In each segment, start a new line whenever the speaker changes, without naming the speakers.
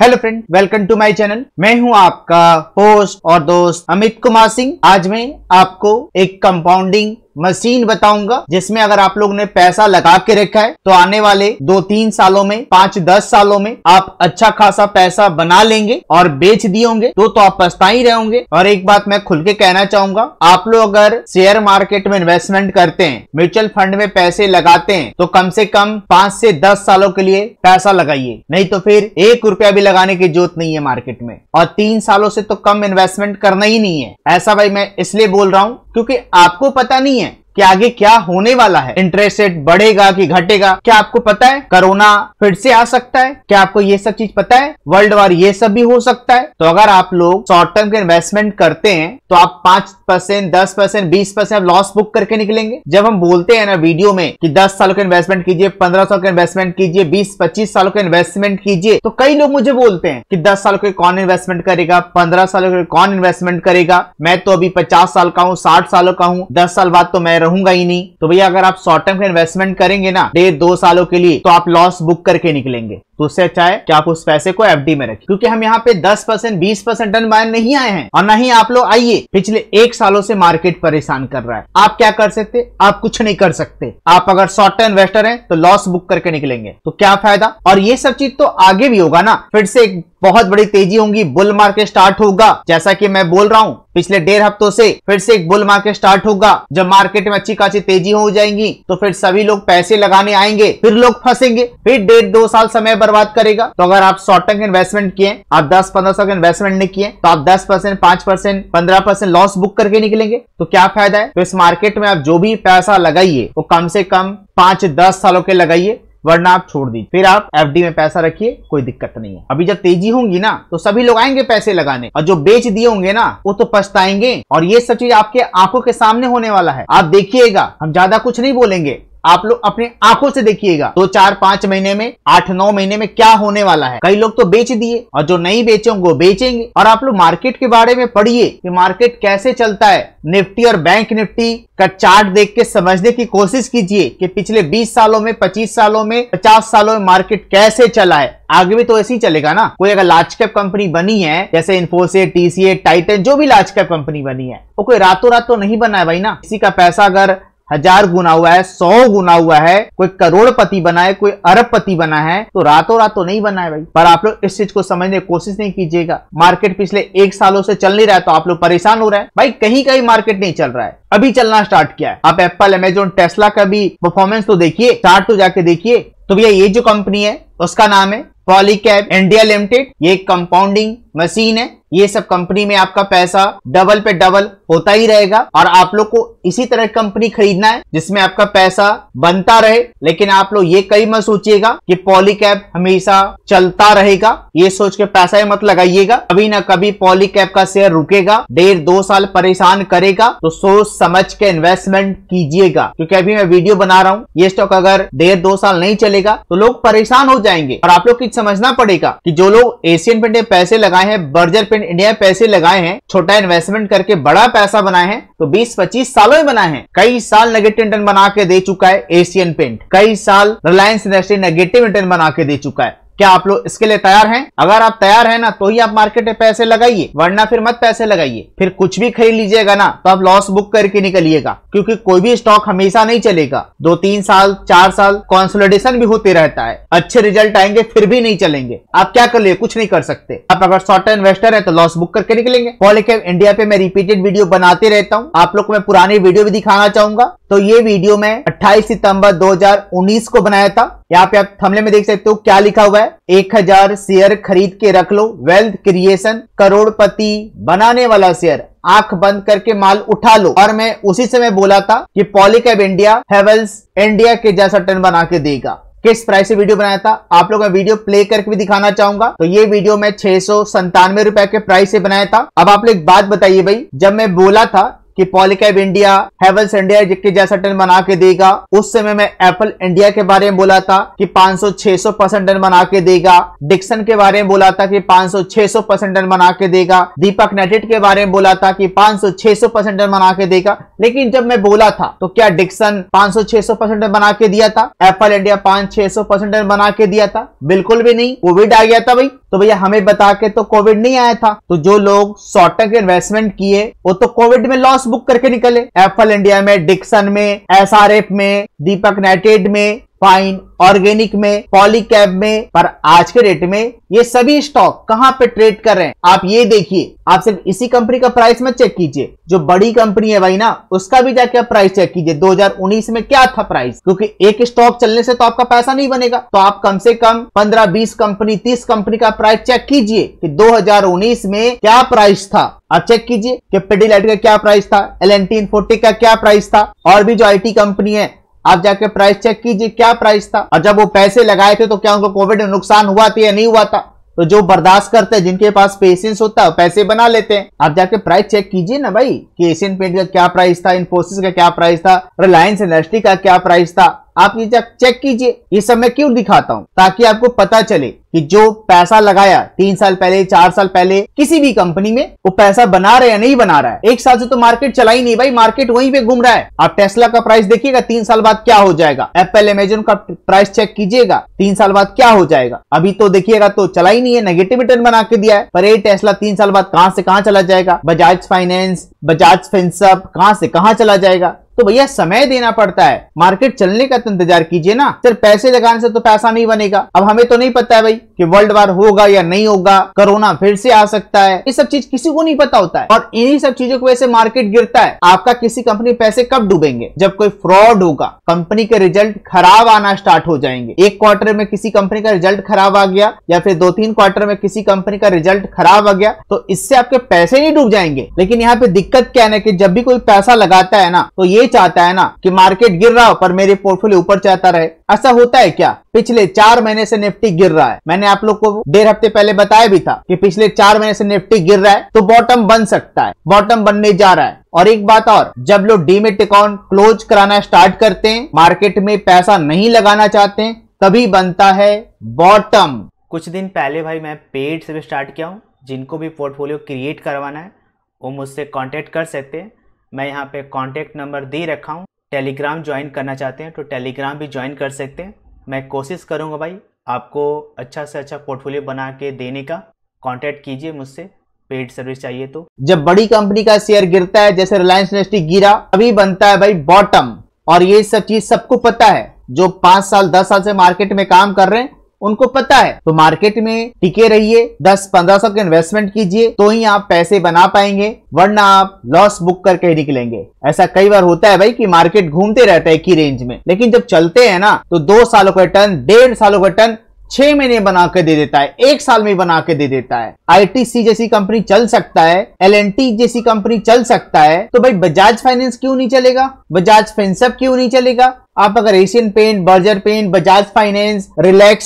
hello friend welcome to my channel मैं हूं आपका होस्ट और दोस्त अमित कुमार सिंह आज मैं आपको एक कंपाउंडिंग मशीन बताऊंगा जिसमें अगर आप लोग ने पैसा लगा के रखा है तो आने वाले दो तीन सालों में पांच दस सालों में आप अच्छा खासा पैसा बना लेंगे और बेच दिए होंगे तो तो आप पछता ही रहोगे और एक बात मैं खुल के कहना चाहूंगा आप लोग अगर शेयर मार्केट में इन्वेस्टमेंट करते हैं म्यूचुअल फंड में पैसे लगाते हैं तो कम से कम पांच से दस सालों के लिए पैसा लगाइए नहीं तो फिर एक रुपया भी लगाने की जरूरत नहीं है मार्केट में और तीन सालों से तो कम इन्वेस्टमेंट करना ही नहीं है ऐसा भाई मैं इसलिए बोल रहा हूँ क्योंकि आपको पता नहीं है कि आगे क्या होने वाला है इंटरेस्ट रेट बढ़ेगा कि घटेगा क्या आपको पता है कोरोना फिर से आ सकता है क्या आपको ये सब चीज पता है वर्ल्ड वॉर ये सब भी हो सकता है तो अगर आप लोग शॉर्ट टर्म के इन्वेस्टमेंट करते हैं तो आप पांच परसेंट दस परसेंट बीस परसेंट लॉस बुक करके निकलेंगे जब हम बोलते हैं ना वीडियो में कि दस साल का इन्वेस्टमेंट कीजिए पंद्रह साल का इन्वेस्टमेंट कीजिए बीस पच्चीस सालों का इन्वेस्टमेंट कीजिए तो कई लोग मुझे बोलते हैं कि दस साल के कौन इन्वेस्टमेंट करेगा पंद्रह सालों के कौन इन्वेस्टमेंट करेगा मैं तो अभी पचास साल का हूँ साठ सालों का हूँ दस साल बाद तो मैं रहूंगा ही नहीं तो भैया अगर आप शॉर्ट टर्म का इन्वेस्टमेंट करेंगे ना डेढ़ दो सालों के लिए तो आप लॉस बुक करके निकलेंगे तो उससे अच्छा है कि आप उस पैसे को एफ में रखें क्योंकि हम यहाँ पे 10 परसेंट बीस परसेंट टन बाहर नहीं आए हैं और ना ही आप लोग आइए पिछले एक सालों से मार्केट परेशान कर रहा है आप क्या कर सकते आप कुछ नहीं कर सकते आप अगर शॉर्ट टर्म इन्वेस्टर है तो लॉस बुक करके निकलेंगे तो क्या फायदा और ये सब चीज तो आगे भी होगा ना फिर से एक बहुत बड़ी तेजी होगी बुल मार्केट स्टार्ट होगा जैसा कि मैं बोल रहा हूँ पिछले डेढ़ हफ्तों से फिर से एक बुल मार्केट स्टार्ट होगा जब मार्केट में अच्छी खासी तेजी हो जाएंगी तो फिर सभी लोग पैसे लगाने आएंगे फिर लोग फंसेंगे फिर डेढ़ दो साल समय बर्बाद करेगा तो अगर आप शॉर्ट टर्म इन्वेस्टमेंट किए आप दस पंद्रह सौ का इन्वेस्टमेंट नहीं किए तो आप दस परसेंट पांच परसेंट पंद्रह परसेंट लॉस बुक करके निकलेंगे तो क्या फायदा है तो इस मार्केट में आप जो भी पैसा लगाइए वो कम से कम पांच दस सालों के लगाइए वरना आप छोड़ दीजिए फिर आप एफडी में पैसा रखिए कोई दिक्कत नहीं है अभी जब तेजी होंगी ना तो सभी लोग आएंगे पैसे लगाने और जो बेच दिए होंगे ना वो तो पछताएंगे और ये सब चीज आपके आंखों के सामने होने वाला है आप देखिएगा हम ज्यादा कुछ नहीं बोलेंगे आप लोग अपनी आंखों से देखिएगा दो तो चार पांच महीने में आठ नौ महीने में क्या होने वाला है कई लोग तो बेच दिए और जो नहीं बेचे वो बेचेंगे और आप लोग मार्केट के बारे में पढ़िए कि मार्केट कैसे चलता है निफ्टी और बैंक निफ्टी का चार्ट देख के समझने की कोशिश कीजिए कि पिछले 20 सालों में 25 सालों में 50 सालों में मार्केट कैसे चला है आगे भी तो ऐसे ही चलेगा ना कोई अगर लार्ज कैप कंपनी बनी है जैसे इन्फोसिस टीसीए टाइटन जो भी लार्ज कैप कंपनी बनी है वो तो कोई रातों रात तो नहीं बना है भाई ना किसी का पैसा अगर हजार गुना हुआ है सौ गुना हुआ है कोई करोड़पति बना है कोई अरबपति बना है तो रातों रात तो नहीं बना है भाई पर आप लोग इस चीज को समझने की कोशिश नहीं कीजिएगा मार्केट पिछले एक सालों से चल नहीं रहा है तो आप लोग परेशान हो रहे हैं भाई कहीं कहीं मार्केट नहीं चल रहा है अभी चलना स्टार्ट किया है आप एप्पल अमेजोन टेस्ला का भी परफॉर्मेंस तो देखिए चार्ट तो जाके देखिए तो भैया ये जो कंपनी है उसका नाम है पॉलीकैब इंडिया लिमिटेड ये कंपाउंडिंग मशीन है ये सब कंपनी में आपका पैसा डबल पे डबल होता ही रहेगा और आप लोग को इसी तरह कंपनी खरीदना है जिसमें आपका पैसा बनता रहे लेकिन आप लोग ये कई मत सोचिएगा कि पॉलीकैप हमेशा चलता रहेगा ये सोच के पैसा ही मत लगाइएगा कभी ना कभी पॉलीकैप का शेयर रुकेगा डेढ़ दो साल परेशान करेगा तो सोच समझ के इन्वेस्टमेंट कीजिएगा क्योंकि अभी मैं वीडियो बना रहा हूँ ये स्टॉक अगर डेढ़ दो साल नहीं चलेगा तो लोग परेशान हो जाएंगे और आप लोग की समझना पड़ेगा की जो लोग एशियन पेंट में पैसे लगाए हैं बर्जर पेंट इंडिया पैसे लगाए हैं छोटा इन्वेस्टमेंट करके बड़ा पैसा बनाए हैं तो 20-25 सालों में बनाए हैं कई साल नेगेटिव रिटर्न बना के दे चुका है एशियन पेंट कई साल रिलायंस इंडस्ट्री नेगेटिव रिटर्न बना के दे चुका है क्या आप लोग इसके लिए तैयार हैं अगर आप तैयार हैं ना तो ही आप मार्केट में पैसे लगाइए वरना फिर मत पैसे लगाइए फिर कुछ भी खरीद लीजिएगा ना तो आप लॉस बुक करके निकलिएगा क्योंकि कोई भी स्टॉक हमेशा नहीं चलेगा दो तीन साल चार साल कॉन्सोलिडेशन भी होते रहता है अच्छे रिजल्ट आएंगे फिर भी नहीं चलेंगे आप क्या कर लिए कुछ नहीं कर सकते आप अगर शॉर्ट टर्म इन्वेस्टर है तो लॉस बुक करके निकलेंगे पॉलिकैप इंडिया पे मैं रिपीटेड वीडियो बनाते रहता हूँ आप लोग को मैं पुरानी वीडियो भी दिखाना चाहूंगा तो ये वीडियो मैं अट्ठाईस सितंबर दो को बनाया था यहाँ पे आप थमले में देख सकते हो क्या लिखा हुआ है एक हजार शेयर खरीद के रख लो वेल्थ क्रिएशन करोड़पति बनाने वाला शेयर आंख बंद करके माल उठा लो और मैं उसी समय बोला था कि पॉलीकैब इंडिया हेवल्स इंडिया के जैसा टर्न बना के देगा किस प्राइस से वीडियो बनाया था आप लोग मैं वीडियो प्ले करके भी दिखाना चाहूंगा तो ये वीडियो मैं छह सौ संतानवे रुपए के प्राइस से बनाया था अब आप लोग एक बात बताइए भाई जब मैं बोला था कि पॉलिकैब इंडिया हेवल्स इंडिया जिसके जैसा टन बना के देगा उस समय मैं एप्पल इंडिया के बारे में बोला था कि 500-600 परसेंट टन बना के देगा डिक्सन के बारे में बोला था कि 500-600 परसेंट टन बना के देगा दीपक नेटेट के बारे में बोला था कि 500-600 परसेंट टन बना के देगा लेकिन जब मैं बोला था तो क्या डिक्सन पांच सौ परसेंट बना के दिया था एप्पल इंडिया पांच छह परसेंट बना के दिया था बिल्कुल भी नहीं कोविड आ गया था भाई तो भैया हमें बता के तो कोविड नहीं आया था तो जो लोग शॉर्ट टर्म इन्वेस्टमेंट किए वो तो कोविड में लॉस बुक करके निकले एप्पल इंडिया में डिक्सन में एस में दीपक नेटेड में फाइन ऑर्गेनिक में पॉलीकैब में पर आज के डेट में ये सभी स्टॉक कहाँ पे ट्रेड कर रहे हैं आप ये देखिए आप सिर्फ इसी कंपनी का प्राइस मत चेक कीजिए जो बड़ी कंपनी है भाई ना उसका भी जाके आप प्राइस चेक कीजिए 2019 में क्या था प्राइस क्योंकि एक स्टॉक चलने से तो आपका पैसा नहीं बनेगा तो आप कम से कम 15-20 कंपनी 30 कंपनी का प्राइस चेक कीजिए कि 2019 में क्या प्राइस था आप चेक कीजिए कि पेडीलाइट का क्या प्राइस था एल एन का क्या प्राइस था और भी जो आई कंपनी है आप जाके प्राइस चेक कीजिए क्या प्राइस था और जब वो पैसे लगाए थे तो क्या उनको कोविड में नुकसान हुआ था या नहीं हुआ था तो जो बर्दाश्त करते हैं जिनके पास पेशेंस होता है पैसे बना लेते हैं आप जाके प्राइस चेक कीजिए ना भाई कि एशियन पेंट का क्या प्राइस था इन्फोसिस का क्या प्राइस था रिलायंस इंडस्ट्री का क्या प्राइस था आप ये चेक कीजिए ये सब मैं क्यों दिखाता हूँ ताकि आपको पता चले कि जो पैसा लगाया तीन साल पहले चार साल पहले किसी भी कंपनी में वो पैसा बना रहा है या नहीं बना रहा है एक साल से तो मार्केट चला ही नहीं भाई मार्केट वहीं पे घूम रहा है आप टेस्ला का प्राइस देखिएगा तीन साल बाद क्या हो जाएगा एप्पल एमेजोन का प्राइस चेक कीजिएगा तीन साल बाद क्या हो जाएगा अभी तो देखिएगा तो चला ही नहीं है नेगेटिव रिटर्न बना के दिया है पर ये टेस्ला तीन साल बाद कहां से कहां चला जाएगा बजाज फाइनेंस बजाज फिंसअप कहां से कहां चला जाएगा तो भैया समय देना पड़ता है मार्केट चलने का तो इंतजार कीजिए ना सिर्फ पैसे लगाने से तो पैसा नहीं बनेगा अब हमें तो नहीं पता है भाई कि वर्ल्ड वार होगा या नहीं होगा कोरोना फिर से आ सकता है ये सब चीज किसी को नहीं पता होता है और इन्हीं सब चीजों की वजह से मार्केट गिरता है आपका किसी कंपनी पैसे कब डूबेंगे जब कोई फ्रॉड होगा कंपनी के रिजल्ट खराब आना स्टार्ट हो जाएंगे एक क्वार्टर में किसी कंपनी का रिजल्ट खराब आ गया या फिर दो तीन क्वार्टर में किसी कंपनी का रिजल्ट खराब आ गया तो इससे आपके पैसे नहीं डूब जाएंगे लेकिन यहाँ पे दिक्कत क्या है कि जब भी कोई पैसा लगाता है ना तो ये चाहता है ना कि मार्केट गिर रहा हो पर मेरे पोर्टफोलियो ऊपर चाहता रहे ऐसा होता है क्या पिछले चार महीने से निफ्टी गिर रहा है मैंने मैंने आप लोग को डेढ़ हफ्ते पहले बताया भी था कि पिछले चार महीने से निफ्टी गिर रहा है तो बॉटम बन सकता है बॉटम बनने जा रहा है और एक बात और जब लोग डीमेट अकाउंट क्लोज कराना स्टार्ट करते हैं मार्केट में पैसा नहीं लगाना चाहते हैं तभी बनता है बॉटम कुछ दिन पहले भाई मैं पेड से भी स्टार्ट किया हूँ जिनको भी पोर्टफोलियो क्रिएट करवाना है वो मुझसे कॉन्टेक्ट कर सकते हैं मैं यहाँ पे कॉन्टेक्ट नंबर दे रखा हूँ टेलीग्राम ज्वाइन करना चाहते हैं तो टेलीग्राम भी ज्वाइन कर सकते हैं मैं कोशिश करूँगा भाई आपको अच्छा से अच्छा पोर्टफोलियो बना के देने का कांटेक्ट कीजिए मुझसे पेड सर्विस चाहिए तो जब बड़ी कंपनी का शेयर गिरता है जैसे रिलायंस इंडस्ट्री गिरा अभी बनता है भाई बॉटम और ये सब चीज सबको पता है जो पांच साल दस साल से मार्केट में काम कर रहे हैं उनको पता है तो मार्केट में टिके रहिए 10 पंद्रह सौ के इन्वेस्टमेंट कीजिए तो ही आप पैसे बना पाएंगे वरना आप लॉस बुक करके निकलेंगे ऐसा कई बार होता है भाई कि मार्केट घूमते रहता है की रेंज में लेकिन जब चलते हैं ना तो दो सालों का टर्न डेढ़ सालों का टर्न छह महीने बना के दे देता है एक साल में बना के दे देता है आईटीसी जैसी कंपनी चल सकता है एल जैसी कंपनी चल सकता है तो भाई बजाज फाइनेंस क्यों नहीं चलेगा बजाज फिनसअप क्यों नहीं चलेगा आप अगर Asian paint Berger paint Bajaj finance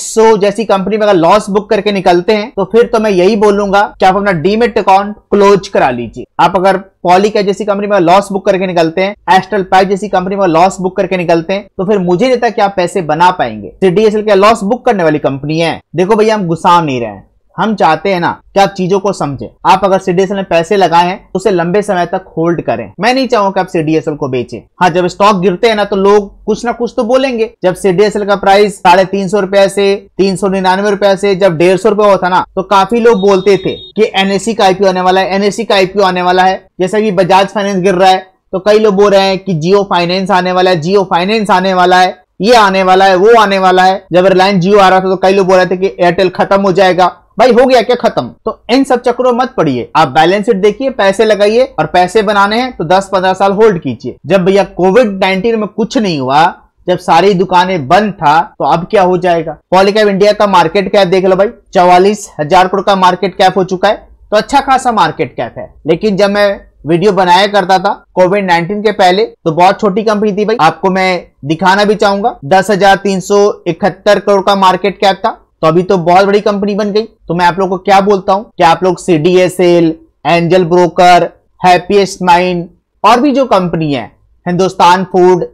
सो जैसी कंपनी में अगर लॉस बुक करके निकलते हैं तो फिर तो मैं यही बोलूंगा कि आप अपना डीमेट अकाउंट क्लोज करा लीजिए आप अगर पॉलिका जैसी कंपनी में लॉस बुक करके निकलते हैं एस्ट्रल पैक जैसी कंपनी में लॉस बुक करके निकलते हैं तो फिर मुझे नहीं था कि आप पैसे बना पाएंगे डीएसएल के लॉस बुक करने वाली कंपनी है देखो भैया हम गुस्सा नहीं रहे हैं हम चाहते हैं ना कि आप चीजों को समझे आप अगर सीडीएसएल में पैसे लगाए हैं तो उसे लंबे समय तक होल्ड करें मैं नहीं चाहूंगा कि आप सीडीएसएल को बेचे हाँ जब स्टॉक गिरते हैं ना तो लोग कुछ ना कुछ तो बोलेंगे जब सीडीएसएल का प्राइस साढ़े तीन सौ रुपए से तीन सौ निन्यानवे रुपए से जब डेढ़ सौ हुआ होता ना तो काफी लोग बोलते थे कि एनएससी का आईपीओ आने वाला है एनएससी का आईपीओ आने वाला है जैसा कि बजाज फाइनेंस गिर रहा है तो कई लोग बोल रहे हैं कि जियो फाइनेंस आने वाला है जियो फाइनेंस आने वाला है ये आने वाला है वो आने वाला है जब रिलायंस जियो आ रहा था तो कई लोग बोल रहे थे कि एयरटेल खत्म हो जाएगा भाई हो गया क्या खत्म तो इन सब चक्रों मत पड़िए आप बैलेंस शीट देखिए पैसे लगाइए और पैसे बनाने हैं तो 10-15 साल होल्ड कीजिए जब भैया कोविड 19 में कुछ नहीं हुआ जब सारी दुकानें बंद था तो अब क्या हो जाएगा पॉलिकैप इंडिया का मार्केट कैप देख लो भाई चौवालीस हजार करोड़ का मार्केट कैप हो चुका है तो अच्छा खासा मार्केट कैप है लेकिन जब मैं वीडियो बनाया करता था कोविड 19 के पहले तो बहुत छोटी कंपनी थी भाई आपको मैं दिखाना भी चाहूंगा दस हजार तीन सौ इकहत्तर करोड़ का मार्केट कैप था तो अभी तो बहुत बड़ी कंपनी बन गई तो मैं आप लोग को क्या बोलता हूं कि आप लोग C D S L Angel broker happiest mind और भी जो कंपनी है हिंदुस्तान फूड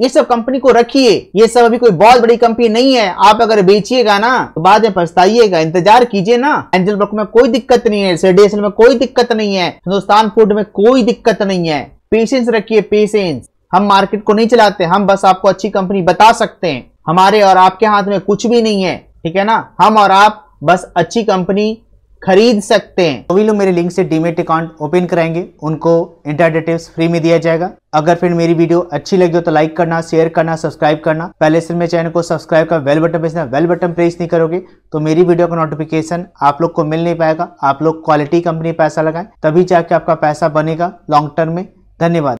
ये सब कंपनी को रखिए ये सब अभी कोई बहुत बड़ी कंपनी नहीं है आप अगर बेचिएगा ना तो बाद में पछताइएगा इंतजार कीजिए ना एंजल ब्रोकर में कोई दिक्कत नहीं है सीडीएसएल में कोई दिक्कत नहीं है हिंदुस्तान फूड में कोई दिक्कत नहीं है पेशेंस रखिए पेशेंस हम मार्केट को नहीं चलाते हम बस आपको अच्छी कंपनी बता सकते हैं हमारे और आपके हाथ में कुछ भी नहीं है ठीक है ना हम और आप बस अच्छी कंपनी खरीद सकते हैं तो तो लोग मेरे लिंक से डीमेट अकाउंट ओपन कराएंगे उनको इंटरडेटिव्स फ्री में दिया जाएगा अगर फिर मेरी वीडियो अच्छी लगी हो तो लाइक करना शेयर करना सब्सक्राइब करना पहले से मेरे चैनल को सब्सक्राइब कर बेल बटन भेजना बेल बटन प्रेस नहीं करोगे तो मेरी वीडियो का नोटिफिकेशन आप लोग को मिल नहीं पाएगा आप लोग क्वालिटी कंपनी पैसा लगाए तभी जाके आपका पैसा बनेगा लॉन्ग टर्म में धन्यवाद